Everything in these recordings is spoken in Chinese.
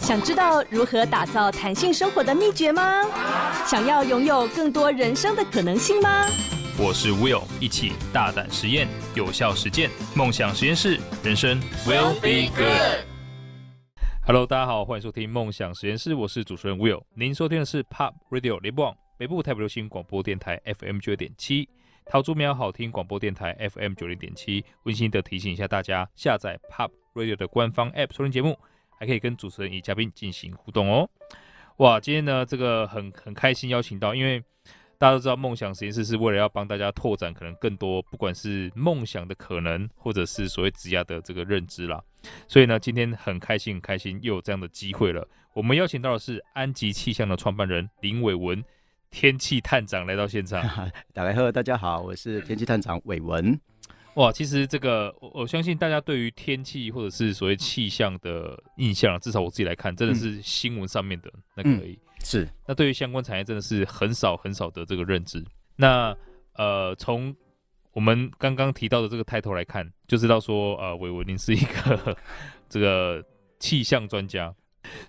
想知道如何打造弹性生活的秘诀吗？想要拥有更多人生的可能性吗？我是 Will，一起大胆实验，有效实践，梦想实验室，人生 Will be good。Hello，大家好，欢迎收听梦想实验室，我是主持人 Will。您收听的是 Pop Radio Live 北部台北流行广播电台 FM 九点七，桃竹苗好听广播电台 FM 九零点七，温馨的提醒一下大家，下载 Pop。Radio 的官方 App 收听节目，还可以跟主持人与嘉宾进行互动哦。哇，今天呢，这个很很开心邀请到，因为大家都知道梦想实验室是为了要帮大家拓展可能更多，不管是梦想的可能，或者是所谓职业的这个认知啦。所以呢，今天很开心很开心又有这样的机会了。我们邀请到的是安吉气象的创办人林伟文，天气探长来到现场。大家好，大家好，我是天气探长伟文。哇，其实这个我我相信大家对于天气或者是所谓气象的印象，至少我自己来看，真的是新闻上面的那个而已。是，那对于相关产业，真的是很少很少的这个认知。那呃，从我们刚刚提到的这个抬头来看，就知道说呃，伟文您是一个这个气象专家。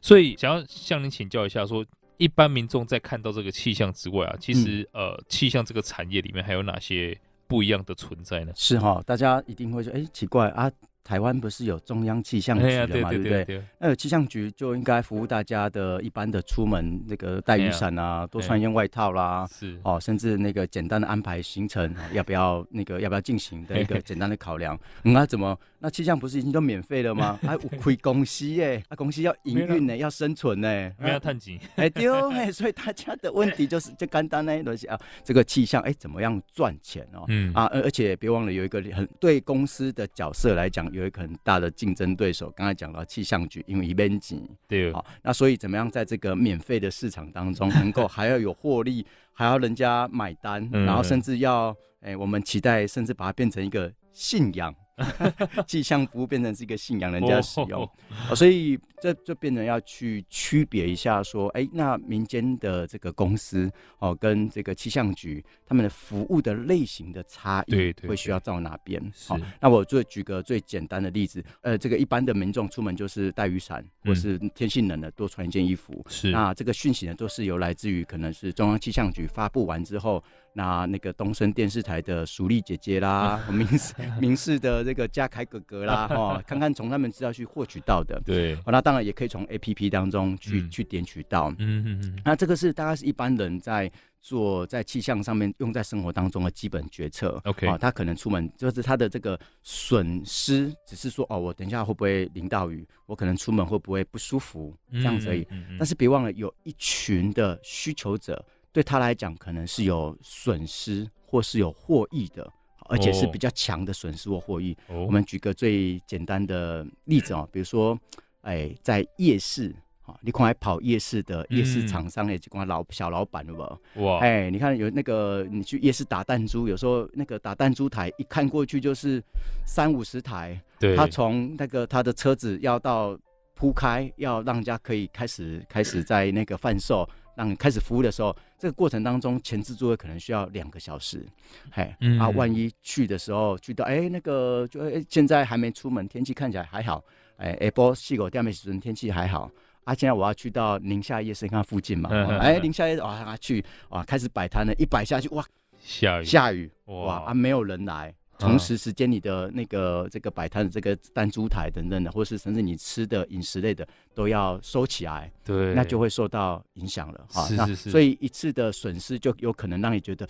所以想要向您请教一下，说一般民众在看到这个气象之外啊，其实呃，气象这个产业里面还有哪些？不一样的存在呢？是哈，大家一定会说，哎，奇怪啊。台湾不是有中央气象局的嘛，对不对？那气象局就应该服务大家的一般的出门那个带雨伞啊，多穿一件外套啦，是哦，甚至那个简单的安排行程，要不要那个要不要进行的一个 简单的考量。嗯啊，怎么那气象不是已经都免费了吗？还 有开公司耶，啊公司要营运呢，要生存呢，没有探景。哎丢哎，所以大家的问题就是就简单那一是啊，这个气象哎怎么样赚钱哦？嗯啊，而且别忘了有一个很对公司的角色来讲。有一个很大的竞争对手，刚才讲到气象局，因为 event，对，好，那所以怎么样在这个免费的市场当中，能够还要有获利，还要人家买单，然后甚至要，哎，我们期待甚至把它变成一个信仰。气象服务变成是一个信仰，人家使用，所以这就变成要去区别一下，说，哎，那民间的这个公司哦，跟这个气象局他们的服务的类型的差异，会需要到哪边？好，那我就举个最简单的例子，呃，这个一般的民众出门就是带雨伞，或是天性冷了多穿一件衣服。是，那这个讯息呢，都是由来自于可能是中央气象局发布完之后。那那个东森电视台的熟丽姐姐啦，明示明示的这个嘉凯哥哥啦，哦，看看从他们资料去获取到的，对，哦，那当然也可以从 A P P 当中去去点取到，嗯嗯嗯，那这个是大概是一般人在做在气象上面用在生活当中的基本决策，OK，啊，他可能出门就是他的这个损失，只是说哦，我等一下会不会淋到雨，我可能出门会不会不舒服这样而已，但是别忘了有一群的需求者。对他来讲，可能是有损失或是有获益的，而且是比较强的损失或获益。我们举个最简单的例子啊，比如说，哎，在夜市你可能还跑夜市的夜市厂商哎，就管老小老板了吧？哇！哎，你看有那个你去夜市打弹珠，有时候那个打弹珠台一看过去就是三五十台，对，他从那个他的车子要到铺开，要让人家可以开始开始在那个贩售。开始服务的时候，这个过程当中前置作业可能需要两个小时。嘿，啊，万一去的时候去到，哎，那个就哎，现在还没出门，天气看起来还好。哎，哎，波细狗掉美时阵天气还好。啊，现在我要去到宁夏夜市看附近嘛。哎，宁夏夜市啊去啊，开始摆摊了，一摆下去哇，下雨下雨哇啊，没有人来。同时，时间你的那个这个摆摊的这个弹珠台等等的，或是甚至你吃的饮食类的，都要收起来，对，那就会受到影响了哈。是是是。所以一次的损失就有可能让你觉得，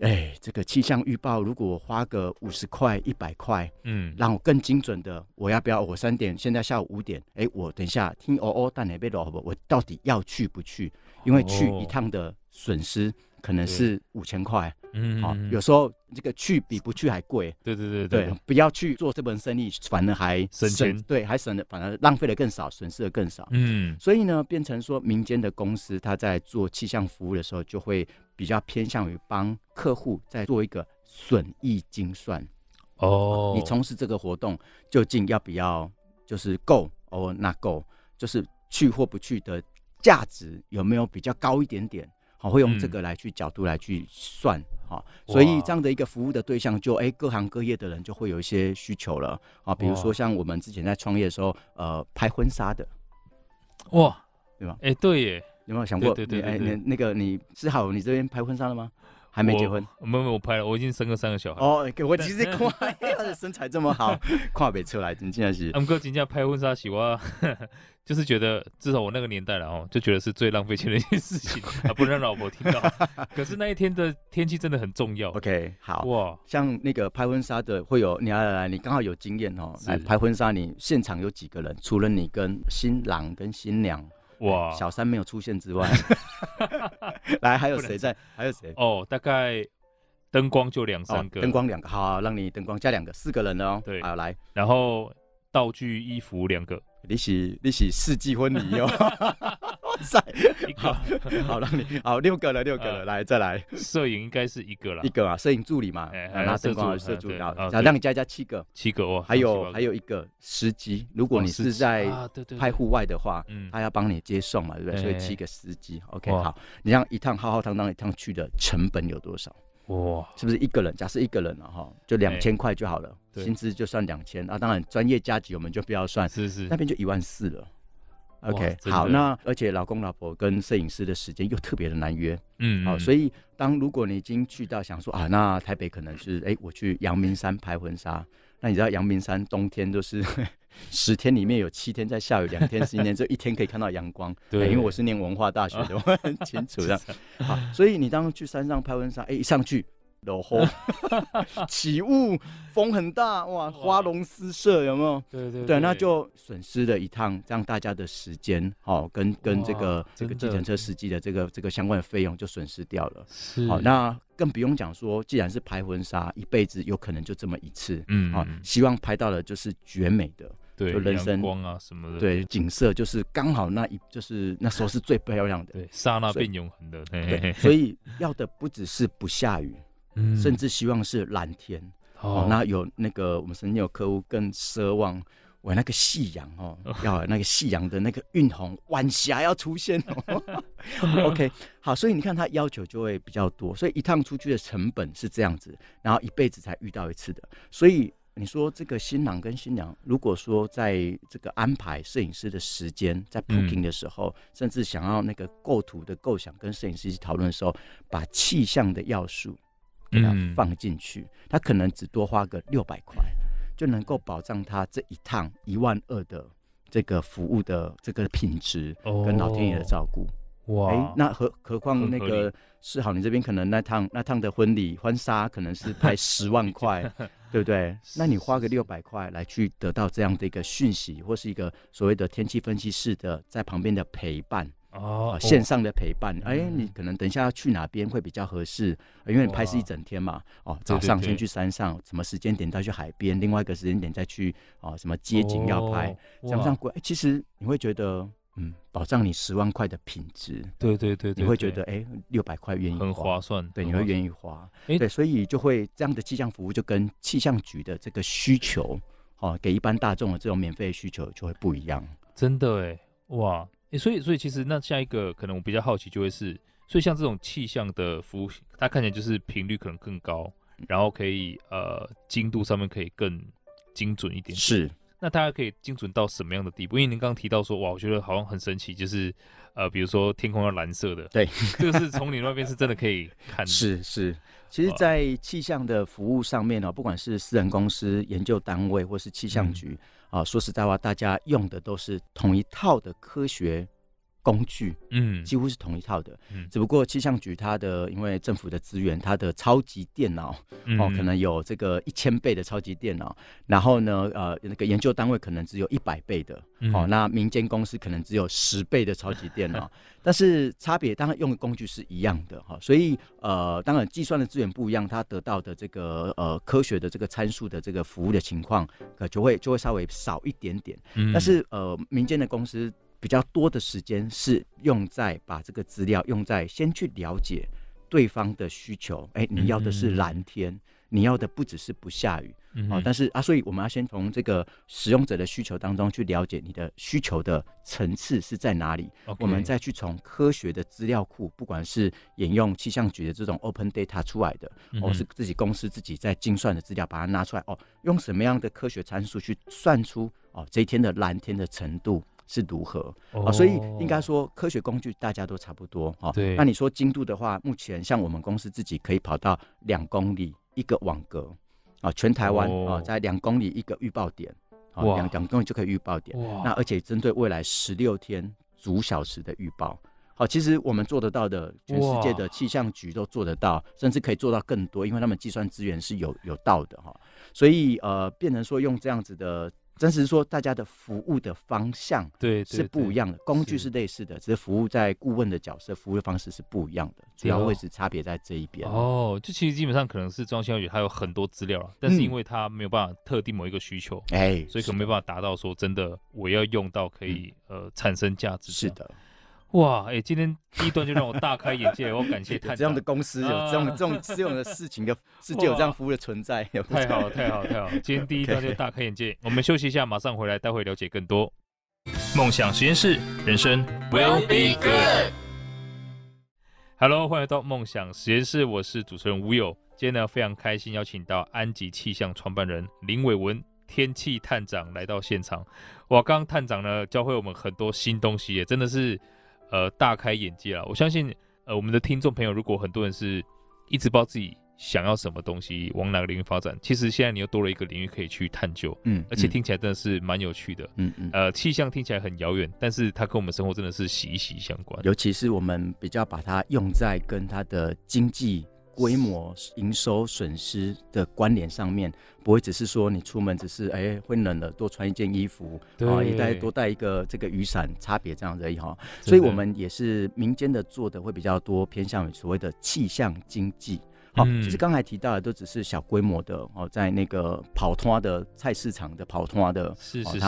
哎，这个气象预报如果我花个五十块一百块，嗯，让我更精准的，我要不要我三点现在下午五点，哎，我等一下听哦哦，但哪边的？我到底要去不去？因为去一趟的损失可能是五千块，嗯，好，有时候。这个去比不去还贵，对对对对，不要去做这门生意，反而还省钱，对，还省的反而浪费的更少，损失的更少。嗯，所以呢，变成说民间的公司他在做气象服务的时候，就会比较偏向于帮客户在做一个损益精算。哦，你从事这个活动究竟要不要，就是够哦，那够，就是去或不去的价值有没有比较高一点点？好，会用这个来去角度来去算。啊，所以这样的一个服务的对象，就哎，各行各业的人就会有一些需求了啊。比如说像我们之前在创业的时候，呃，拍婚纱的，哇，对吧？哎，对耶，有没有想过？对对对，哎，那那个你是好，你这边拍婚纱了吗？还没结婚？没没，我拍了，我已经生了三个小孩。哦，我其实 看他的身材这么好，跨北出来，你竟在是。我哥今天拍婚纱喜欢，就是觉得至少我那个年代了哦，就觉得是最浪费钱的一件事情啊，不能让老婆听到。可是那一天的天气真的很重要。OK，好，哇，像那个拍婚纱的会有，来来来，你刚好有经验哦，来拍婚纱，你现场有几个人？除了你跟新郎跟新娘。哇，小三没有出现之外，来还有谁在？还有谁？哦，大概灯光就两三个，灯光两个，好，让你灯光加两个，四个人了哦。对，好来，然后道具衣服两个。你是你是世纪婚礼哦，哇 塞，一个好，好，让你好六个了，六个了，来再来。摄影应该是一个了，一个啊，摄影助理嘛，拿灯光摄助，然后然后让你加加七个，七个哦，还有还有一个司机，如果你是在拍户外的话，他要帮你接送嘛，对不对？所以七个司机，OK，好，你让一趟浩浩荡荡一趟去的成本有多少？哇，是不是一个人？假设一个人了哈，就两千块就好了。薪资就算两千啊，当然专业加级我们就不要算，是是，那边就一万四了。OK，好，那而且老公老婆跟摄影师的时间又特别的难约，嗯，好，所以当如果你已经去到想说啊，那台北可能是哎，我去阳明山拍婚纱，那你知道阳明山冬天都是 十天里面有七天在下雨，两天十天就 一天可以看到阳光，对，因为我是念文化大学的，我很清楚的。好，所以你当去山上拍婚纱，哎，一上去。然后，起雾，风很大，哇，花龙失色，有没有？对对对，那就损失了一趟，让大家的时间，好，跟跟这个这个计程车司机的这个这个相关的费用就损失掉了。是，好，那更不用讲说，既然是拍婚纱，一辈子有可能就这么一次，嗯哦，希望拍到了就是绝美的，对，人生光啊什么的，对，景色就是刚好那一就是那时候是最漂亮的，对，刹那变永恒的，对，所以要的不只是不下雨。甚至希望是蓝天哦，那有那个我们曾经有客户更奢望我那个夕阳哦，要那个夕阳的那个晕红晚霞要出现哦。OK，好，所以你看他要求就会比较多，所以一趟出去的成本是这样子，然后一辈子才遇到一次的。所以你说这个新郎跟新娘，如果说在这个安排摄影师的时间在铺平的时候，甚至想要那个构图的构想跟摄影师一起讨论的时候，把气象的要素。给他放进去，他可能只多花个六百块，就能够保障他这一趟一万二的这个服务的这个品质跟老天爷的照顾。哇，那何何况那个是好，你这边可能那趟那趟的婚礼婚纱可能是拍 十万块，对不对？那你花个六百块来去得到这样的一个讯息，或是一个所谓的天气分析师的在旁边的陪伴。哦，线上的陪伴，哎，你可能等一下去哪边会比较合适？因为你拍是一整天嘛，哦，早上先去山上，什么时间点再去海边，另外一个时间点再去啊，什么街景要拍，这样子其实你会觉得，嗯，保障你十万块的品质，对对对，你会觉得哎，六百块愿意很划算，对，你会愿意花，对，所以就会这样的气象服务就跟气象局的这个需求，哦，给一般大众的这种免费需求就会不一样，真的哎，哇。所以，所以其实那下一个可能我比较好奇就会是，所以像这种气象的服务，它看起来就是频率可能更高，然后可以呃精度上面可以更精准一点。是，那大家可以精准到什么样的地步？因为您刚刚提到说，哇，我觉得好像很神奇，就是。呃，比如说天空要蓝色的，对，就 是从你那边是真的可以看。是是，其实，在气象的服务上面呢，不管是私人公司、研究单位或是气象局啊，说实在话，大家用的都是同一套的科学。工具，嗯，几乎是同一套的，只不过气象局它的因为政府的资源，它的超级电脑哦，可能有这个一千倍的超级电脑，然后呢，呃，那个研究单位可能只有一百倍的，哦，那民间公司可能只有十倍的超级电脑，但是差别当然用的工具是一样的哈，所以呃，当然计算的资源不一样，它得到的这个呃科学的这个参数的这个服务的情况，可就会就会稍微少一点点，但是呃，民间的公司。比较多的时间是用在把这个资料用在先去了解对方的需求。哎，你要的是蓝天，你要的不只是不下雨哦，但是啊，所以我们要先从这个使用者的需求当中去了解你的需求的层次是在哪里。我们再去从科学的资料库，不管是引用气象局的这种 open data 出来的，或是自己公司自己在精算的资料，把它拿出来哦，用什么样的科学参数去算出哦这一天的蓝天的程度。是如何啊？所以应该说，科学工具大家都差不多哈。对。那你说精度的话，目前像我们公司自己可以跑到两公里一个网格啊，全台湾啊，在两公里一个预报点啊，两两公里就可以预报点。那而且针对未来十六天逐小时的预报，好，其实我们做得到的，全世界的气象局都做得到，甚至可以做到更多，因为他们计算资源是有有到的哈。所以呃，变成说用这样子的。真实是说，大家的服务的方向是不一样的，工具是类似的，只是服务在顾问的角色，服务方式是不一样的，主要位置差别在这一边。哦，就其实基本上可能是装修小姐，有很多资料啊，但是因为它没有办法特定某一个需求，哎，所以可能没办法达到说真的，我要用到可以呃产生价值。是的。哇！哎，今天第一段就让我大开眼界，我感谢这样的公司有这样这种这样的事情的，世界有这样服务的存在。太好，太好，太好！今天第一段就大开眼界。我们休息一下，马上回来，待会了解更多。梦想实验室，人生 will be good。Hello，欢迎到梦想实验室，我是主持人吴友。今天呢，非常开心邀请到安吉气象创办人林伟文天气探长来到现场。哇，刚刚探长呢，教会我们很多新东西，也真的是。呃，大开眼界了。我相信，呃，我们的听众朋友，如果很多人是一直不知道自己想要什么东西，往哪个领域发展，其实现在你又多了一个领域可以去探究。嗯，而且听起来真的是蛮有趣的。嗯嗯，呃，气象听起来很遥远，但是它跟我们生活真的是息息相关。尤其是我们比较把它用在跟它的经济。规模营收损失的关联上面，不会只是说你出门只是哎会冷了多穿一件衣服啊，也带多带一个这个雨伞差别这样而已哈。所以我们也是民间的做的会比较多偏向于所谓的气象经济。好，其实刚才提到的都只是小规模的哦，在那个跑通的菜市场的跑通的是是是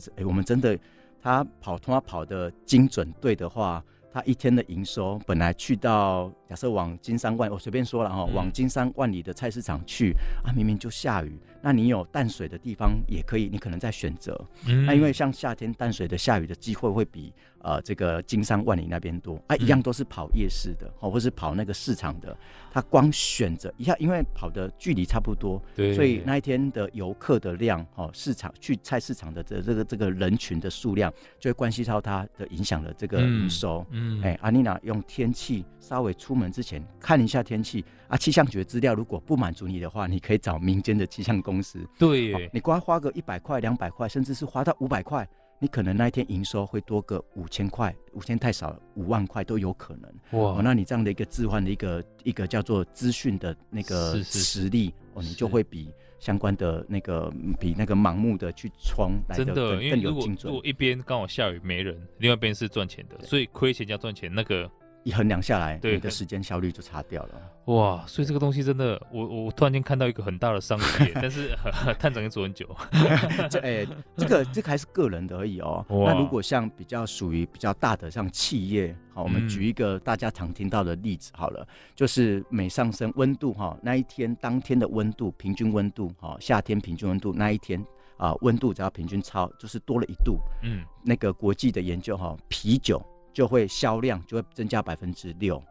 是，哎我们真的他跑通跑的精准对的话。他一天的营收本来去到，假设往金山万，我随便说了哈，往金山万里的菜市场去啊，明明就下雨，那你有淡水的地方也可以，你可能在选择。那因为像夏天淡水的下雨的机会会比。呃，这个金山万里那边多啊，一样都是跑夜市的，哦，或是跑那个市场的，他光选择一下，因为跑的距离差不多，所以那一天的游客的量，哦，市场去菜市场的这这个这个人群的数量，就会关系到它的影响的这个营收。嗯，哎，阿妮娜用天气稍微出门之前看一下天气啊，气象局资料如果不满足你的话，你可以找民间的气象公司，对，你光花个一百块、两百块，甚至是花到五百块。你可能那一天营收会多个五千块，五千太少了，五万块都有可能。哇！那你这样的一个置换的一个一个叫做资讯的那个实力，哦，你就会比相关的那个比那个盲目的去冲来的更有精准。如果一边刚好下雨没人，另外一边是赚钱的，所以亏钱加赚钱那个。一衡量下来，你的时间效率就差掉了。哇，所以这个东西真的，我我突然间看到一个很大的商机，但是 探长要做很久。这哎，这个这个还是个人的而已哦。那如果像比较属于比较大的，像企业，好，我们举一个大家常听到的例子好了，就是每上升温度哈，那一天当天的温度平均温度哈，夏天平均温度那一天啊温度只要平均超就是多了一度，嗯，那个国际的研究哈，啤酒。就会销量就会增加百分之六，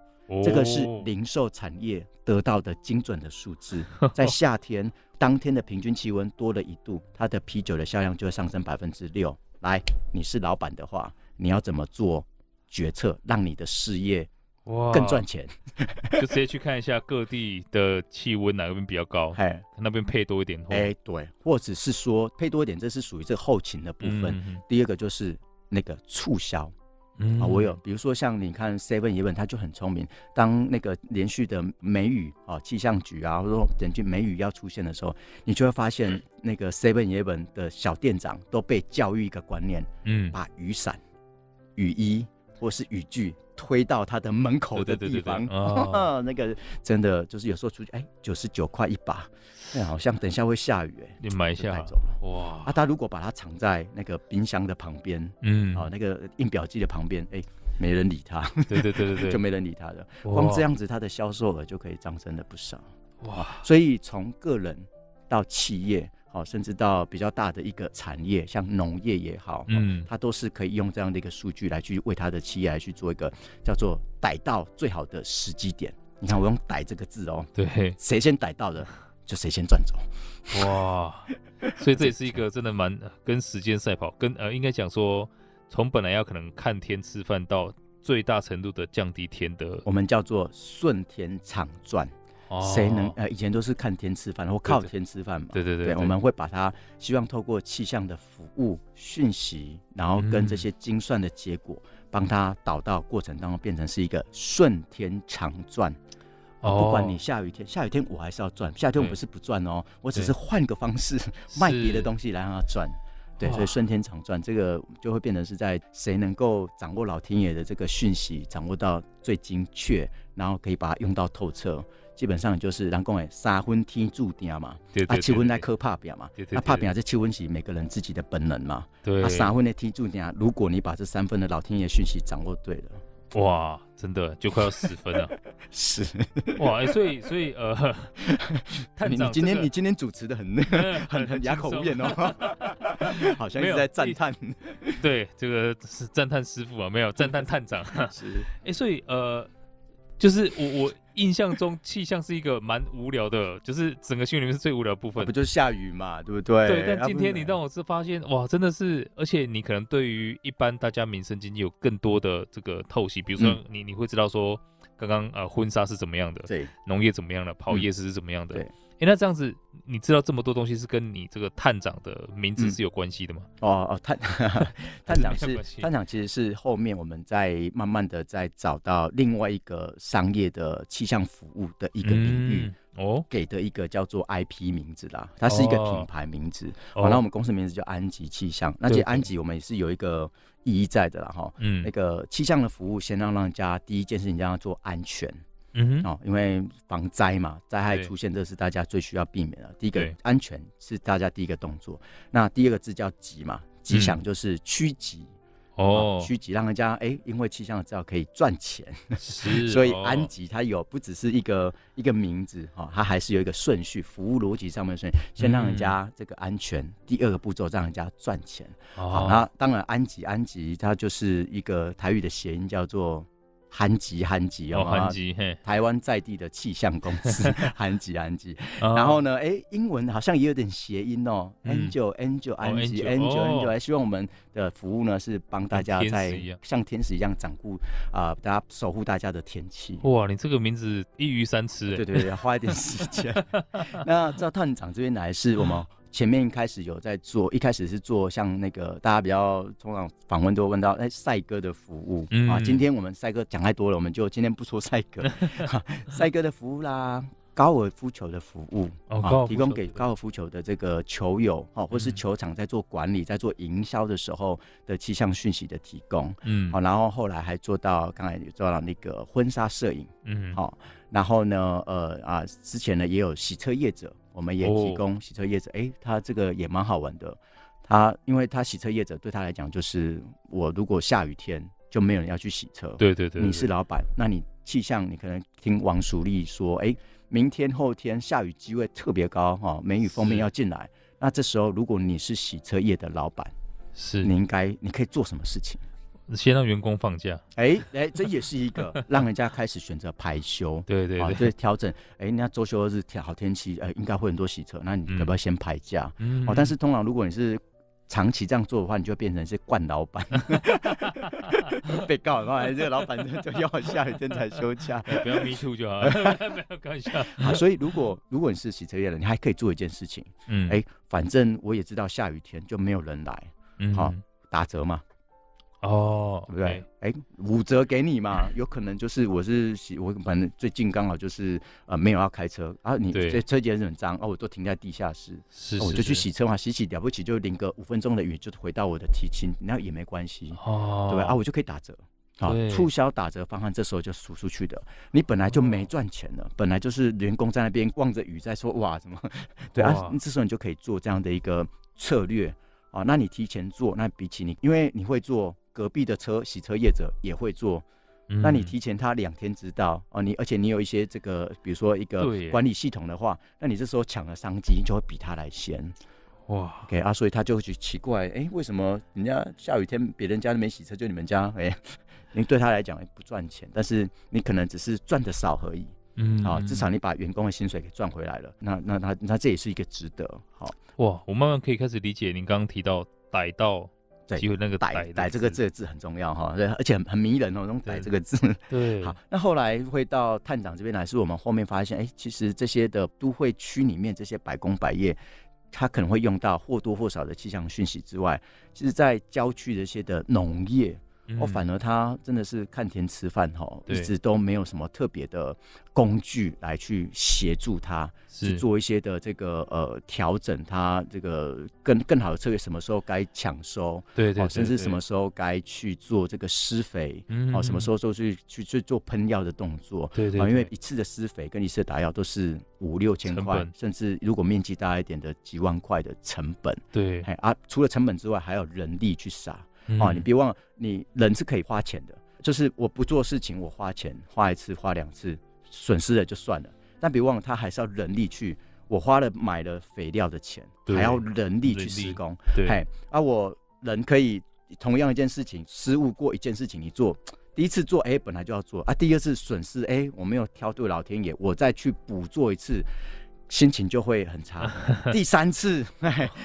这个是零售产业得到的精准的数字。在夏天当天的平均气温多了一度，它的啤酒的销量就会上升百分之六。来，你是老板的话，你要怎么做决策，让你的事业哇更赚钱？就直接去看一下各地的气温，哪边比较高？哎，那边配多一点哎，对，或者是说配多一点，这是属于这后勤的部分。第二个就是那个促销。啊，我有，比如说像你看 Seven Eleven，他就很聪明。当那个连续的梅雨啊，气象局啊，或者说整句梅雨要出现的时候，你就会发现那个 Seven Eleven 的小店长都被教育一个观念，嗯，把雨伞、雨衣。或是雨具推到他的门口的地方，那个真的就是有时候出去，哎，九十九块一把，那、好像等一下会下雨，哎，买下走了，哇！啊，他如果把它藏在那个冰箱的旁边，嗯，哦，那个印表机的旁边，哎，没人理他，对对对对对，就没人理他了，光这样子，他的销售额就可以上升了不少，哇！所以从个人到企业。好，甚至到比较大的一个产业，像农业也好，嗯，它都是可以用这样的一个数据来去为它的企业去做一个叫做逮到最好的时机点。你看，我用“逮”这个字哦，对，谁先逮到的，就谁先赚走。哇，所以这也是一个真的蛮跟时间赛跑，跟呃，应该讲说，从本来要可能看天吃饭，到最大程度的降低天德，我们叫做顺天长赚。谁能呃？以前都是看天吃饭然后靠天吃饭嘛？对对对，我们会把它希望透过气象的服务讯息，然后跟这些精算的结果，帮他导到过程当中变成是一个顺天长转。哦，不管你下雨天，下雨天我还是要转，下雨天我不是不转哦，我只是换个方式卖别的东西来让它转。对，所以顺天长转，这个就会变成是在谁能够掌握老天爷的这个讯息，掌握到最精确，然后可以把它用到透彻。基本上就是，咱讲位三分天注定嘛，啊七分在靠打拼嘛，啊打拼这七分是每个人自己的本能嘛。啊三分的天注定，如果你把这三分的老天爷讯息掌握对了，哇，真的就快要十分了。是哇，所以所以呃，你你今天你今天主持的很 很很哑口无言哦，好像一直在赞叹。对，这个是赞叹师傅啊，没有赞叹探长。是哎，所以呃，就是我我。印象中气象是一个蛮无聊的，就是整个新闻里面是最无聊部分，不就是下雨嘛，对不对？对。但今天你让我是发现，哇，真的是，而且你可能对于一般大家民生经济有更多的这个透析，比如说你你会知道说，刚刚呃婚纱是怎么样的，对，农业怎么样的，跑夜市是怎么样的，对。哎，那这样子，你知道这么多东西是跟你这个探长的名字是有关系的吗？哦哦，探 探长是探长，其实是后面我们在慢慢的在找到另外一个商业的气象服务的一个领域哦，给的一个叫做 IP 名字啦，它是一个品牌名字。完了，我们公司名字叫安吉气象，那这安吉我们也是有一个意义在的啦哈。嗯，那个气象的服务，先让让家第一件事情，让他做安全。嗯，哦，因为防灾嘛，灾害出现，这是大家最需要避免的。第一个安全是大家第一个动作。那第二个字叫吉嘛，吉祥就是趋吉哦，趋吉让人家哎，因为气象知道可以赚钱，所以安吉它有不只是一个一个名字哈，它还是有一个顺序，服务逻辑上面顺序，先让人家这个安全，第二个步骤让人家赚钱。好，那当然安吉安吉它就是一个台语的谐音叫做。韩籍韩籍哦，韩籍台湾在地的气象公司，韩籍韩吉。然后呢，哎，英文好像也有点谐音哦，Angel，Angel，a n g e l a n g e l 还希望我们的服务呢是帮大家在像天使一样掌顾啊，大家守护大家的天气。哇，你这个名字一鱼三吃，对对对，要花一点时间。那赵探长这边来是我们前面开始有在做，一开始是做像那个大家比较通常访问都会问到，哎，赛哥的服务啊。今天我们赛哥讲太多了，我们就今天不说赛哥。赛哥的服务啦，高尔夫球的服务啊，提供给高尔夫球的这个球友哈，或是球场在做管理、在做营销的时候的气象讯息的提供。嗯，好，然后后来还做到刚才也做到那个婚纱摄影。嗯，好，然后呢，呃啊，之前呢也有洗车业者。我们也提供洗车业者，哎，他这个也蛮好玩的。他因为他洗车业者对他来讲，就是我如果下雨天就没有人要去洗车。对对对。你是老板，那你气象你可能听王淑丽说，哎，明天后天下雨机会特别高哈，梅雨封面要进来。那这时候如果你是洗车业的老板，是，你应该你可以做什么事情？先让员工放假，哎，哎，这也是一个 让人家开始选择排休，对对，啊，这调整，哎，那周休日天好天气，呃，应该会很多洗车，那你要不要先排假？哦，但是通常如果你是长期这样做的话，你就会变成是惯老板，被的话，这个老板就要下雨天才休假，不要迷途就好，没有关系。好，所以如果如果你是洗车业的，你还可以做一件事情，嗯，哎，反正我也知道下雨天就没有人来，嗯，好，打折嘛。哦，对不对？哎，五折给你嘛，有可能就是我是我反正最近刚好就是呃没有要开车啊，你这车也很脏啊，我都停在地下室，是是，我就去洗车嘛，洗洗了不起就淋个五分钟的雨就回到我的提亲，那也没关系哦，对啊，我就可以打折啊，促销打折方案这时候就输出去的，你本来就没赚钱了，本来就是员工在那边望着雨在说哇，什么 对啊？这时候你就可以做这样的一个策略啊，那你提前做，那比起你因为你会做。隔壁的车洗车业者也会做，那你提前他两天知道哦，你而且你有一些这个，比如说一个管理系统的话，那你这时候抢了商机就会比他来先，哇，OK 啊，所以他就去奇怪，哎，为什么人家下雨天别人家没洗车就你们家？哎，你为对他来讲不赚钱，但是你可能只是赚的少而已，嗯，啊，至少你把员工的薪水给赚回来了，那那那那这也是一个值得，好哇，我慢慢可以开始理解您刚刚提到逮到。对，就那个“百”百这个这个字很重要哈，对，而且很很迷人哦，那种“这个字。对，好，那 后来会到探长这边来，是我们后面发现，哎，其实这些的都会区里面这些百工百业，它可能会用到或多或少的气象讯息之外，其实，在郊区的一些的农业。我反而他真的是看田吃饭哈，一直都没有什么特别的工具来去协助他去做一些的这个呃调整，他这个更更好的策略，什么时候该抢收，对对，甚至什么时候该去做这个施肥，嗯，哦，什么时候去去去做喷药的动作，对对，因为一次的施肥跟一次打药都是五六千块，甚至如果面积大一点的几万块的成本，对，啊，除了成本之外，还有人力去杀。哦，你别忘，了，你人是可以花钱的。就是我不做事情，我花钱花一次、花两次，损失了就算了。但别忘，了他还是要人力去。我花了买了肥料的钱，还要人力去施工。对。嘿，而我人可以同样一件事情失误过一件事情，你做第一次做哎本来就要做啊，第二次损失哎我没有挑对老天爷，我再去补做一次，心情就会很差。第三次，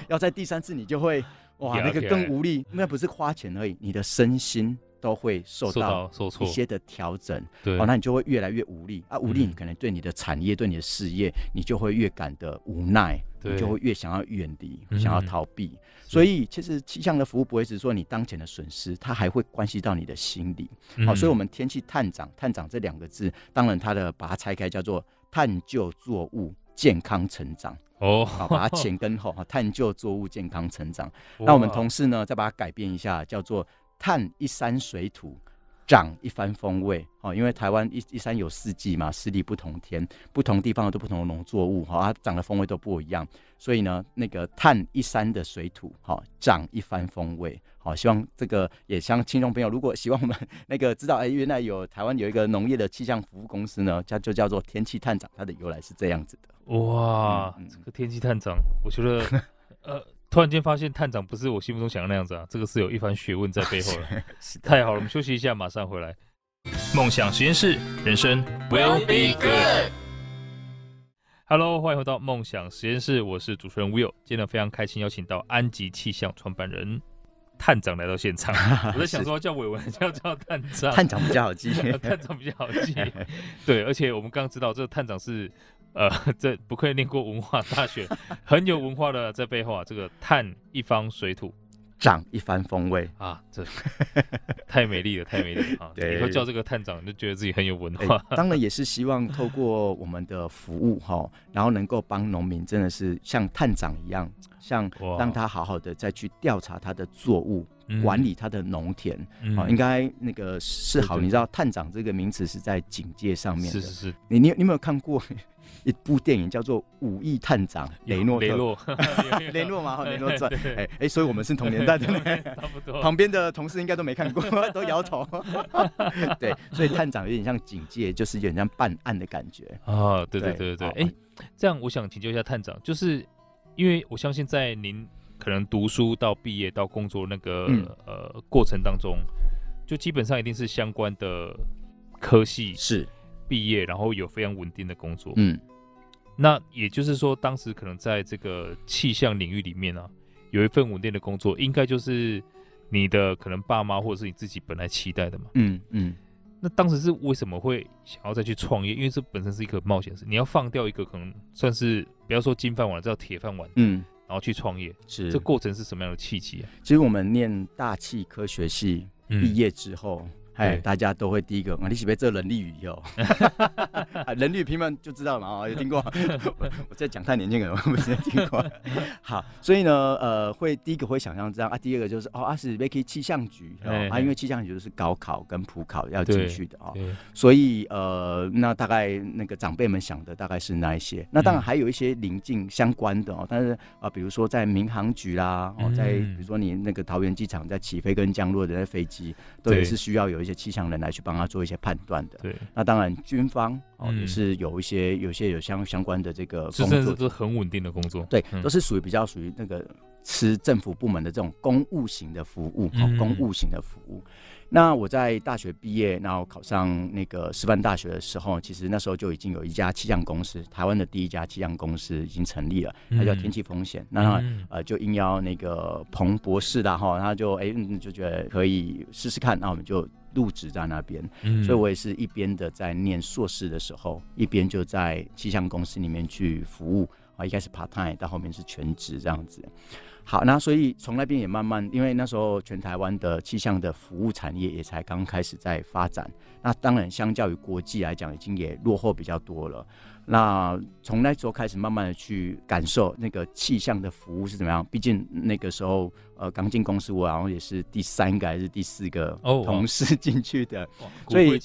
要在第三次你就会。哇，那个更无力，那不是花钱而已，你的身心都会受到受一些的调整，哦，那你就会越来越无力啊，无力，你可能对你的产业、对你的事业，你就会越感的无奈，你就会越想要远离、想要逃避。所以，其实气象的服务不只是说你当前的损失，它还会关系到你的心理。好，所以我们天气探长、探长这两个字，当然它的把它拆开叫做探究作物。健康成长哦，好，把它前跟后哈，探究作物健康成长。那我们同事呢，再把它改变一下，叫做“探一山水土，长一番风味”哦。因为台湾一一山有四季嘛，四地不同天，不同地方的都不同的农作物哈，它长的风味都不一样。所以呢，那个“探一山的水土”哈，长一番风味。好，希望这个也向听众朋友，如果希望我们 那个知道，哎，原来有台湾有一个农业的气象服务公司呢，叫就叫做天气探长，它的由来是这样子的。哇，这个天气探长，我觉得，呃，突然间发现探长不是我心目中想的那样子啊，这个是有一番学问在背后了。太好了，我们休息一下，马上回来。梦想实验室，人生 will be good。Hello，欢迎回到梦想实验室，我是主持人 Will，今天非常开心邀请到安吉气象创办人。探长来到现场，我在想说叫伟文叫叫探长，探长比较好记，探长比较好记，对，而且我们刚刚知道这个探长是，呃，这不愧念过文化大学，很有文化的，在背后啊，这个探一方水土。长一番风味啊！这太美丽了，太美丽了！对，以后叫这个探长，就觉得自己很有文化。当然也是希望透过我们的服务哈，然后能够帮农民，真的是像探长一样，像让他好好的再去调查他的作物，管理他的农田啊。应该那个是好，你知道探长这个名词是在警戒上面的。是是是，你你你有没有看过？一部电影叫做《武义探长》雷诺雷诺 雷诺嘛，雷诺传，哎哎，所以我们是同年代的，差不多。旁边的同事应该都没看过，都摇头。对，所以探长有点像警戒，就是有点像办案的感觉。啊。对对对对。哎，这样我想请教一下探长，就是因为我相信在您可能读书到毕业到工作那个呃过程当中，就基本上一定是相关的科系是。毕业，然后有非常稳定的工作，嗯，那也就是说，当时可能在这个气象领域里面呢，有一份稳定的工作，应该就是你的可能爸妈或者是你自己本来期待的嘛，嗯嗯。那当时是为什么会想要再去创业？因为这本身是一个冒险事，你要放掉一个可能算是不要说金饭碗，叫铁饭碗，嗯，然后去创业，是这过程是什么样的契机啊？其实我们念大气科学系毕业之后。哎，大家都会第一个，啊、你是不这做人力语哦？人力语平凡就知道了嘛，有听过？我在讲太年轻了，没有听过。好，所以呢，呃，会第一个会想象这样啊，第二个就是哦，阿是 Vicky 气象局啊，因为气象局是高考跟普考要进去的啊，所以呃，那大概那个长辈们想的大概是那一些，那当然还有一些临近相关的哦，但是啊，比如说在民航局啦，哦，在比如说你那个桃园机场在起飞跟降落的那飞机，对，也是需要有。一些气象人来去帮他做一些判断的，对。那当然，军方哦也是有一些有些有相相关的这个工作，都是很稳定的工作，对，都是属于比较属于那个吃政府部门的这种公务型的服务，公务型的服务。那我在大学毕业，然后考上那个师范大学的时候，其实那时候就已经有一家气象公司，台湾的第一家气象公司已经成立了，它叫天气风险。那呃，就应邀那个彭博士的哈，然后就哎，就觉得可以试试看。那我们就入职在那边，所以我也是一边的在念硕士的时候，一边就在气象公司里面去服务啊，一开始 part time，到后面是全职这样子。好，那所以从那边也慢慢，因为那时候全台湾的气象的服务产业也才刚开始在发展。那当然，相较于国际来讲，已经也落后比较多了。那从那时候开始，慢慢的去感受那个气象的服务是怎么样。毕竟那个时候，呃，刚进公司，我然后也是第三个还是第四个同事进去的，所以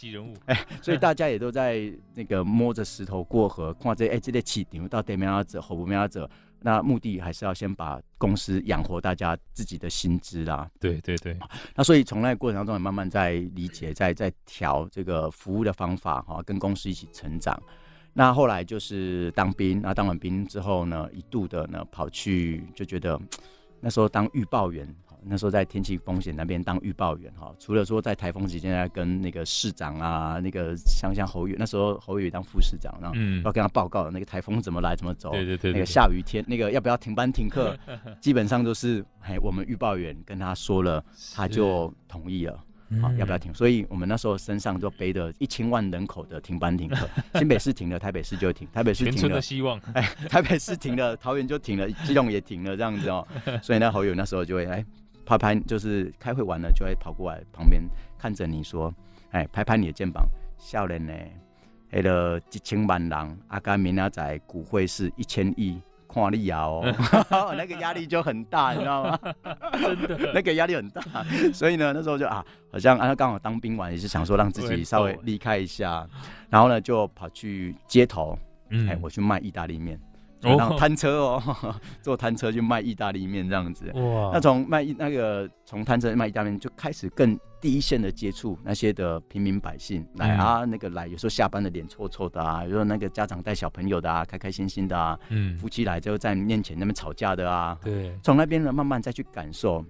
所以大家也都在那个摸着石头过河，看这哎，这个气流到底没有走，后边阿走。那目的还是要先把公司养活大家自己的薪资啦。对对对。那所以从那个过程当中也慢慢在理解，在在调这个服务的方法哈，跟公司一起成长。那后来就是当兵，那当完兵之后呢，一度的呢跑去就觉得那时候当预报员。那时候在天气风险那边当预报员哈，除了说在台风期间跟那个市长啊，那个乡下侯宇，那时候侯宇当副市长，然后要跟他报告那个台风怎么来怎么走，对对对，那个下雨天那个要不要停班停课，基本上都是哎我们预报员跟他说了，他就同意了，好要不要停，所以我们那时候身上就背着一千万人口的停班停课，新北市停了，台北市就停，台北市停了，的希望，哎台北市停了，桃园就停了，基隆也停了这样子哦，所以那侯友那时候就会哎拍拍，就是开会完了就会跑过来旁边看着你说：“哎，拍拍你的肩膀，笑脸呢，那个一千万人，阿甘明仔在骨灰是一千亿，跨力啊哦，那个压力就很大，你知道吗？真的，那个压力很大。所以呢，那时候就啊，好像啊刚好当兵完也是想说让自己稍微离开一下，然后呢就跑去街头，哎，我去卖意大利面。然后摊车哦，坐 摊车就卖意大利面这样子。那从卖那个从摊车卖意大利面就开始更第一线的接触那些的平民百姓来啊，那个来有时候下班的脸臭臭的啊，有时候那个家长带小朋友的啊，开开心心的啊，夫妻来就在面前那边吵架的啊。对，从那边呢慢慢再去感受。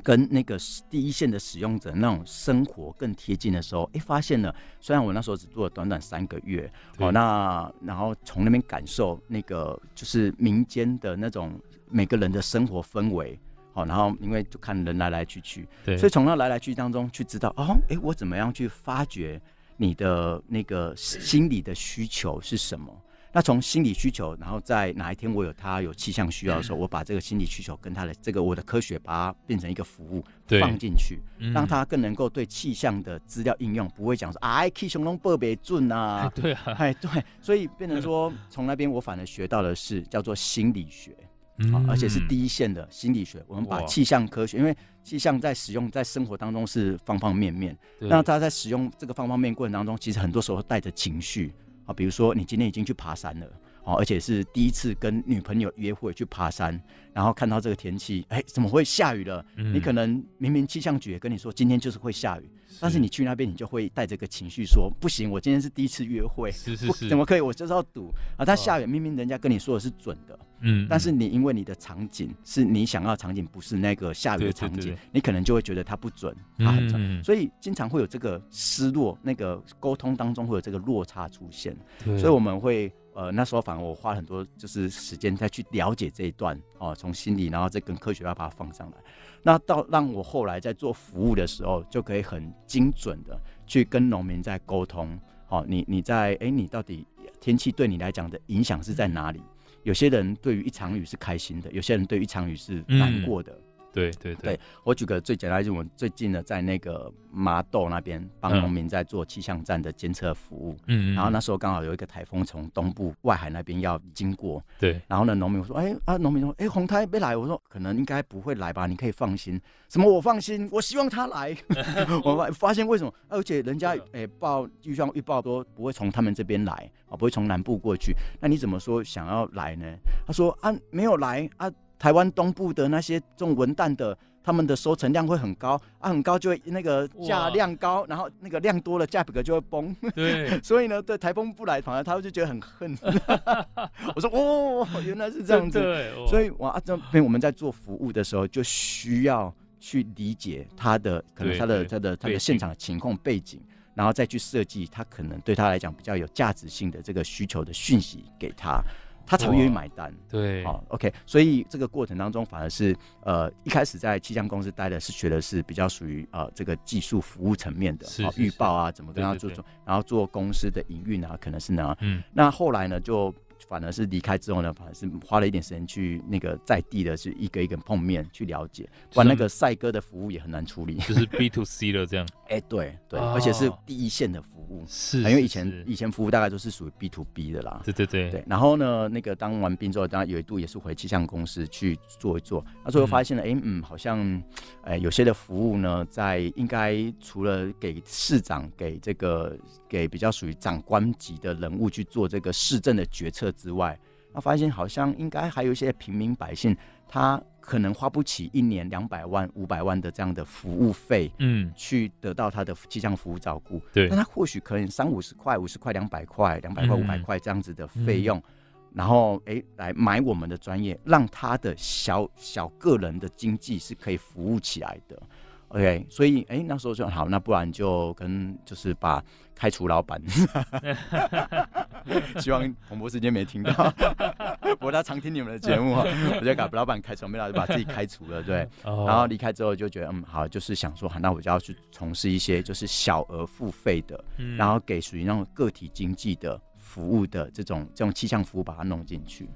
跟那个第一线的使用者那种生活更贴近的时候，哎，发现了，虽然我那时候只做了短短三个月，哦，那然后从那边感受那个就是民间的那种每个人的生活氛围，好，然后因为就看人来来去去，对，所以从那来来去去当中去知道，哦，哎，我怎么样去发掘你的那个心理的需求是什么？那从心理需求，然后在哪一天我有他有气象需要的时候，我把这个心理需求跟他的这个我的科学把它变成一个服务放进去，让他更能够对气象的资料应用，不会讲说啊，气汹龙特别准啊，对啊，哎对，所以变成说从那边我反而学到的是叫做心理学，而且是第一线的心理学。我们把气象科学，因为气象在使用在生活当中是方方面面，那他在使用这个方方面面过程当中，其实很多时候带着情绪。啊，比如说，你今天已经去爬山了。哦，而且是第一次跟女朋友约会去爬山，然后看到这个天气，哎，怎么会下雨了？你可能明明气象局也跟你说今天就是会下雨，但是你去那边你就会带着个情绪说不行，我今天是第一次约会，是是是，怎么可以？我就是要赌啊！但下雨明明人家跟你说的是准的，嗯，但是你因为你的场景是你想要场景不是那个下雨的场景，你可能就会觉得它不准，啊，所以经常会有这个失落，那个沟通当中会有这个落差出现，所以我们会。呃，那时候反而我花了很多就是时间再去了解这一段哦，从心理，然后再跟科学把它放上来。那到让我后来在做服务的时候，就可以很精准的去跟农民在沟通。哦，你你在哎，你到底天气对你来讲的影响是在哪里？有些人对于一场雨是开心的，有些人对一场雨是难过的。对对对，我举个最简单，就是我最近呢在那个麻豆那边帮农民在做气象站的监测服务，嗯嗯，然后那时候刚好有一个台风从东部外海那边要经过，对，然后呢农民说，哎啊农民说，哎红台没来，我说可能应该不会来吧，你可以放心，什么我放心，我希望他来，我发现为什么，而且人家哎报气象预报都不会从他们这边来啊，不会从南部过去，那你怎么说想要来呢？他说啊没有来啊。台湾东部的那些这种文旦的，他们的收成量会很高啊，很高就那个价量高，然后那个量多了价格就会崩。对，所以呢，对台风不来，反而他就觉得很恨。我说哦，原来是这样子。对，所以哇，这边我们在做服务的时候，就需要去理解他的可能他的他的他的现场的情况背景，然后再去设计他可能对他来讲比较有价值性的这个需求的讯息给他。他才愿意买单，对哦 o k 所以这个过程当中反而是呃一开始在气象公司待的是学的是比较属于呃这个技术服务层面的，是预报啊，怎么跟他做做，然后做公司的营运啊，可能是呢，嗯，那后来呢就。反而是离开之后呢，反而是花了一点时间去那个在地的去一个一个碰面去了解，不然那个赛哥的服务也很难处理，就是 B to C 的这样。哎，对对，而且是第一线的服务，是，因为以前以前服务大概都是属于 B to B 的啦。对对对。然后呢，那个当完兵之后，当然有一度也是回气象公司去做一做，那最后发现了，哎嗯，好像，哎有些的服务呢，在应该除了给市长、给这个给比较属于长官级的人物去做这个市政的决策。之外，那发现好像应该还有一些平民百姓，他可能花不起一年两百万、五百万的这样的服务费，嗯，去得到他的气象服务照顾。对，那他或许可能三五十块、五十块、两百块、两百块、五百块这样子的费用，然后哎，来买我们的专业，让他的小小个人的经济是可以服务起来的。OK，所以哎，那时候就好，那不然就跟就是把开除老板，希望洪博时间没听到，不过他常听你们的节目，我就把老板开除，没脑就把自己开除了，对，然后离开之后就觉得嗯好，就是想说好，那我就要去从事一些就是小额付费的，然后给属于那种个体经济的服务的这种这种气象服务把它弄进去。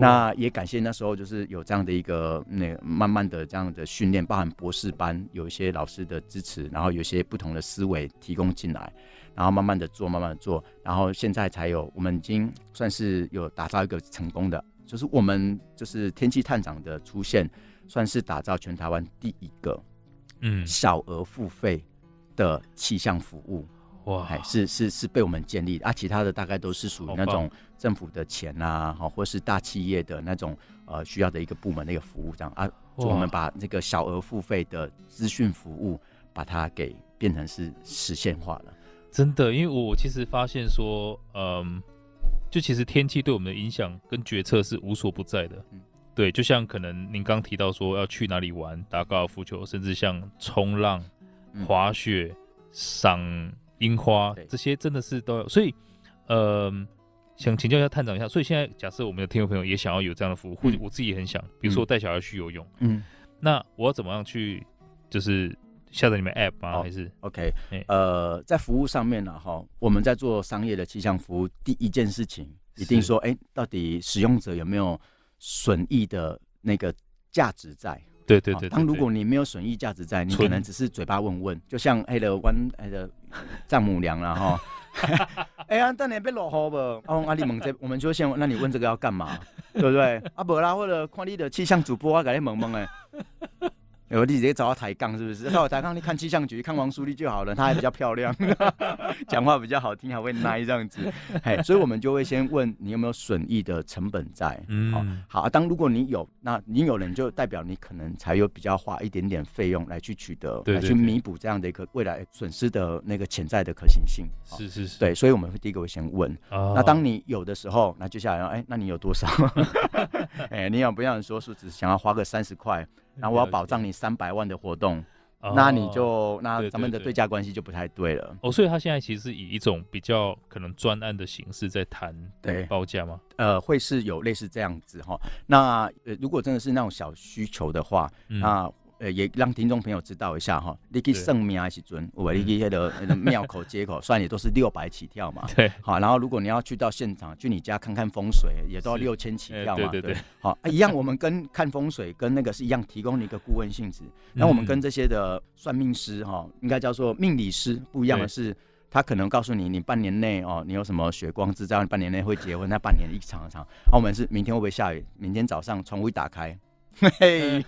那也感谢那时候就是有这样的一个那慢慢的这样的训练，包含博士班有一些老师的支持，然后有一些不同的思维提供进来，然后慢慢的做，慢慢的做，然后现在才有我们已经算是有打造一个成功的，就是我们就是天气探长的出现，算是打造全台湾第一个，嗯，小额付费的气象服务。哇，是是是被我们建立，的啊，其他的大概都是属于那种政府的钱呐，好，或是大企业的那种呃需要的一个部门的一个服务这样啊，我们把那个小额付费的资讯服务把它给变成是实现化了。真的，因为我其实发现说，嗯，就其实天气对我们的影响跟决策是无所不在的，对，就像可能您刚提到说要去哪里玩，打高尔夫球，甚至像冲浪、滑雪、赏。樱花这些真的是都有，所以，呃，想请教一下探长一下，所以现在假设我们的听众朋友也想要有这样的服务，或者我自己也很想，比如说带小孩去游泳，嗯，那我要怎么样去，就是下载你们 app 吗？还是 OK？呃，在服务上面呢，哈，我们在做商业的气象服务，第一件事情一定说，哎，到底使用者有没有损益的那个价值在？对对对，当如果你没有损益价值在，你可能只是嘴巴问问，就像黑的弯哎的丈母娘了哈，哎呀，当年别落后不？阿翁阿力懵在，我们就先，那你问这个要干嘛？对不对？阿伯啦，或者看你的气象主播啊，给你懵懵哎。我直接找他抬杠，是不是？找 我抬杠，你看气象局，看王淑丽就好了，她还比较漂亮，讲话比较好听，还会奶这样子。哎，所以我们就会先问你有没有损益的成本在。嗯，好，当如果你有，那你有人就代表你可能才有比较花一点点费用来去取得，来去弥补这样的一个未来损失的那个潜在的可行性。是是是，对，所以我们会第一个会先问。那当你有的时候，那接下来，哎，那你有多少？哎，你要不要说，是只想要花个三十块，然后我要保障你三百万的活动，那你就那咱们的对价关系就不太对了哦。所以他现在其实是以一种比较可能专案的形式在谈对报价吗？呃，会是有类似这样子哈。那如果真的是那种小需求的话，那。呃，也让听众朋友知道一下哈，你去圣庙也是准，我吧？你去 那个庙口街口 算也都是六百起跳嘛。对。好，然后如果你要去到现场，去你家看看风水，也都要六千起跳嘛。对对对。好，一样，我们跟看风水跟那个是一样，提供一个顾问性质。那我们跟这些的算命师哈，应该叫做命理师不一样的是，他可能告诉你，你半年内哦，你有什么血光之灾，半年内会结婚，那半年一场一场。那我们是明天会不会下雨？明天早上窗户一打开。嘿，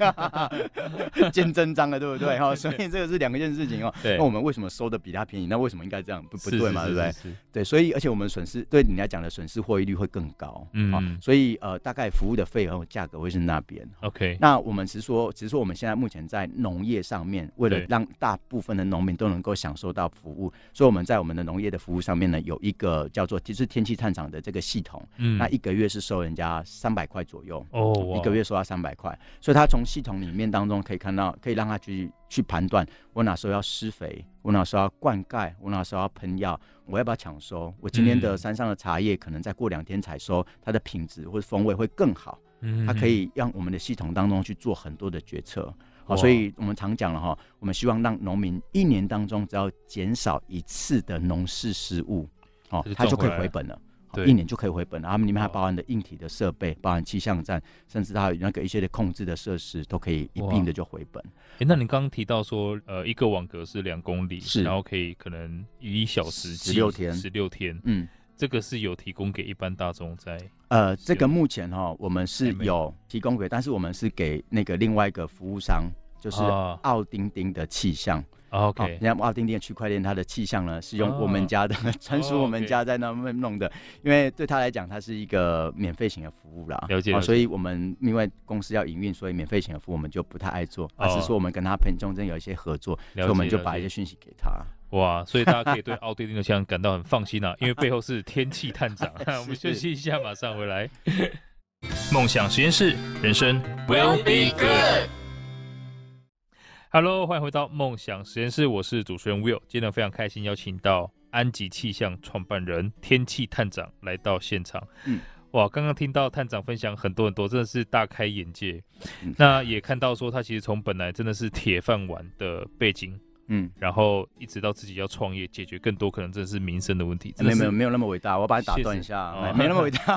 见真章了，对不对？哈，所以这个是两件事情哦。对，那我们为什么收的比他便宜？那为什么应该这样？不不对嘛，对不对？对，所以而且我们损失对你来讲的损失获益率会更高。嗯，所以呃，大概服务的费用价格会是那边。OK，那我们是说，只是说我们现在目前在农业上面，为了让大部分的农民都能够享受到服务，所以我们在我们的农业的服务上面呢，有一个叫做其实天气探长的这个系统。嗯，那一个月是收人家三百块左右。哦，一个月收到三百块。所以，他从系统里面当中可以看到，可以让他去去判断我哪时候要施肥，我哪时候要灌溉，我哪时候要喷药，我要不要抢收？我今天的山上的茶叶可能再过两天才收，它的品质或者风味会更好。嗯，它可以让我们的系统当中去做很多的决策。好，所以我们常讲了哈，我们希望让农民一年当中只要减少一次的农事失误，哦，他就可以回本了。一年就可以回本，然们里面还包含的硬体的设备，包含气象站，甚至它有那个一些的控制的设施都可以一并的就回本。哎，那你刚刚提到说，呃，一个网格是两公里，是，然后可以可能一小时十六天，十六天，嗯，这个是有提供给一般大众在，呃，这个目前哈，我们是有提供给，但是我们是给那个另外一个服务商，就是奥丁丁的气象。OK，你看奥丁丁的区块链，它的气象呢是用我们家的，纯 属我们家在那边弄的。因为对他来讲，它是一个免费型的服务了，了解。所以我们因为公司要营运，所以免费型的服务我们就不太爱做，而是说我们跟他偏中间有一些合作，所以我们就把一些讯息给他。哇，所以大家可以对 奥地利的气象感到很放心啊，因为背后是天气探长。我们休息一下，马上回来。梦想实验室，人生 will be good。Hello，欢迎回到梦想实验室，我是主持人 Will。今天非常开心，邀请到安吉气象创办人天气探长来到现场。嗯，哇，刚刚听到探长分享很多很多，真的是大开眼界。那也看到说，他其实从本来真的是铁饭碗的背景。嗯，然后一直到自己要创业，解决更多可能真的是民生的问题，没有没有没有那么伟大，我把你打断一下，没那么伟大。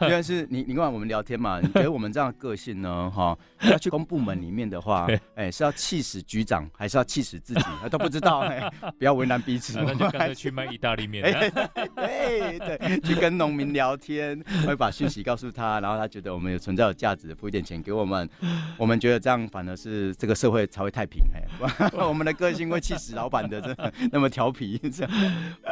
虽 然 是你，你跟我们聊天嘛，你觉得我们这样的个性呢，哈，要去公部门里面的话，哎，是要气死局长，还是要气死自己，都不知道哎，不要为难彼此。那就干脆去卖意大利面。对对，去跟农民聊天，会把讯息告诉他，然后他觉得我们有存在有价值，付一点钱给我们，我们觉得这样反而是这个社会才会太平哎，我们。的个性会气死老板的，真的 那么调皮这样。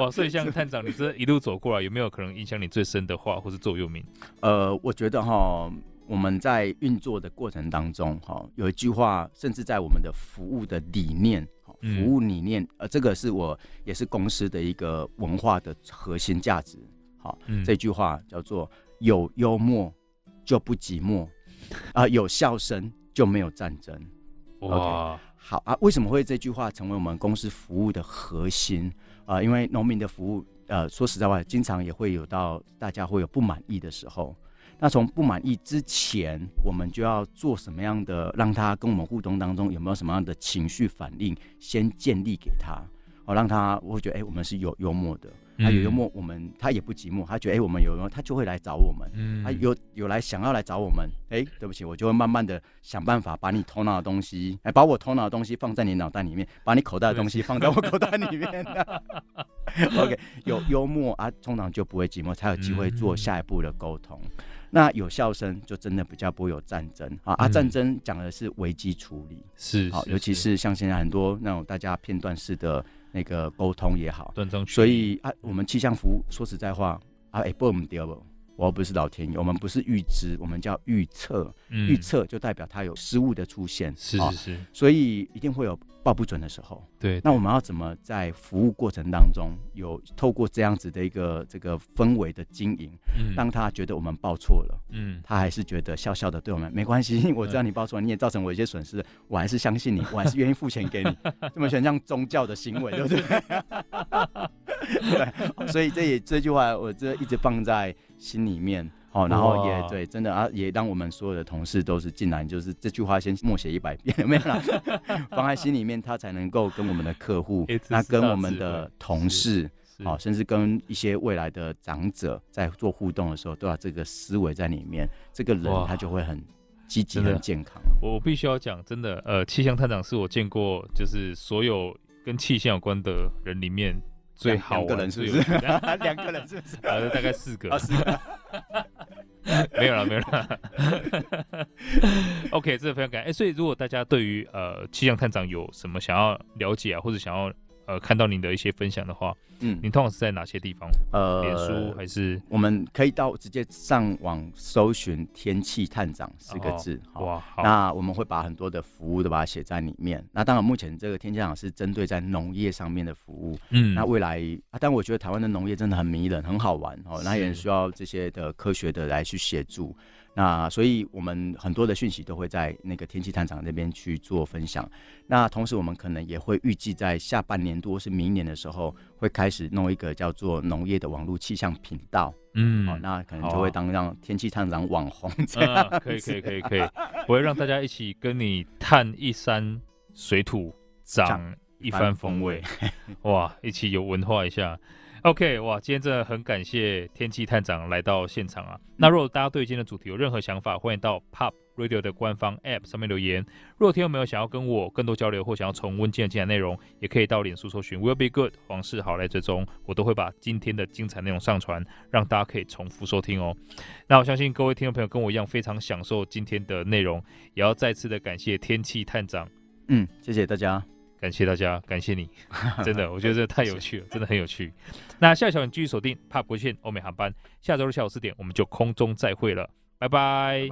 哇，所以像探长，你这一路走过来，有没有可能影响你最深的话，或是座右铭？呃，我觉得哈，我们在运作的过程当中，哈，有一句话，甚至在我们的服务的理念，服务理念，呃，这个是我也是公司的一个文化的核心价值。好，这句话叫做“有幽默就不寂寞，啊，有笑声就没有战争。”哇。好啊，为什么会这句话成为我们公司服务的核心啊？因为农民的服务，呃，说实在话，经常也会有到大家会有不满意的时候。那从不满意之前，我们就要做什么样的，让他跟我们互动当中有没有什么样的情绪反应，先建立给他，好让他我觉得，哎，我们是有幽默的。他有幽默，我们他也不寂寞。他觉得哎，我们有幽默，他就会来找我们。嗯，他有有来想要来找我们。哎，对不起，我就会慢慢的想办法把你头脑的东西，哎，把我头脑的东西放在你脑袋里面，把你口袋的东西放在我口袋里面。OK，有幽默啊，通常就不会寂寞，才有机会做下一步的沟通。那有笑声，就真的比较不会有战争啊。而战争讲的是危机处理，是好，尤其是像现在很多那种大家片段式的。那个沟通也好，所以啊，我们气象服务说实在话啊，哎，不，我们不，二我不是老天爷，我们不是预知，我们叫预测。嗯，预测就代表它有失误的出现，是是是，所以一定会有报不准的时候。对，那我们要怎么在服务过程当中有透过这样子的一个这个氛围的经营，嗯，让他觉得我们报错了，嗯，他还是觉得笑笑的对我们没关系，我知道你报错了，你也造成我一些损失，我还是相信你，我还是愿意付钱给你，这么选像宗教的行为，对不对？对，所以这也这句话，我这一直放在。心里面哦，然后也对，真的啊，也让我们所有的同事都是进来，就是这句话先默写一百遍，有没有？放在心里面，他才能够跟我们的客户，那跟我们的同事，哦，甚至跟一些未来的长者在做互动的时候，都要这个思维在里面，这个人他就会很积极、很健康。我必须要讲，真的，呃，气象探长是我见过就是所有跟气象有关的人里面。最好 两个人是不是？两个人是不是？啊，大概四个，四个，没有了，没有了。OK，这是非常感谢。哎，所以如果大家对于呃气象探长有什么想要了解啊，或者想要……呃，看到你的一些分享的话，嗯，你通常是在哪些地方？呃，脸书还是我们可以到直接上网搜寻“天气探长”四个字，哇，那我们会把很多的服务都把它写在里面。那当然，目前这个天气探长是针对在农业上面的服务，嗯，那未来，啊，但我觉得台湾的农业真的很迷人，很好玩哦，那也需要这些的科学的来去协助。那所以，我们很多的讯息都会在那个天气探长那边去做分享。那同时，我们可能也会预计在下半年度是明年的时候，会开始弄一个叫做农业的网络气象频道。嗯，好，那可能就会当让天气探长网红这样。可以可以可以可以，我 会让大家一起跟你探一山水土，长一番风味。哇，一起有文化一下。OK，哇，今天真的很感谢天气探长来到现场啊！那如果大家对今天的主题有任何想法，欢迎到 Pop Radio 的官方 App 上面留言。若听众没有想要跟我更多交流，或想要重温今天的精彩内容，也可以到脸书搜寻 Will Be Good 黄世好来追中，我都会把今天的精彩内容上传，让大家可以重复收听哦。那我相信各位听众朋友跟我一样，非常享受今天的内容，也要再次的感谢天气探长。嗯，谢谢大家。感谢大家，感谢你，真的，我觉得这太有趣了，真的很有趣。那下一小，你继续锁定帕国线欧美航班，下周日下午四点，我们就空中再会了，拜拜。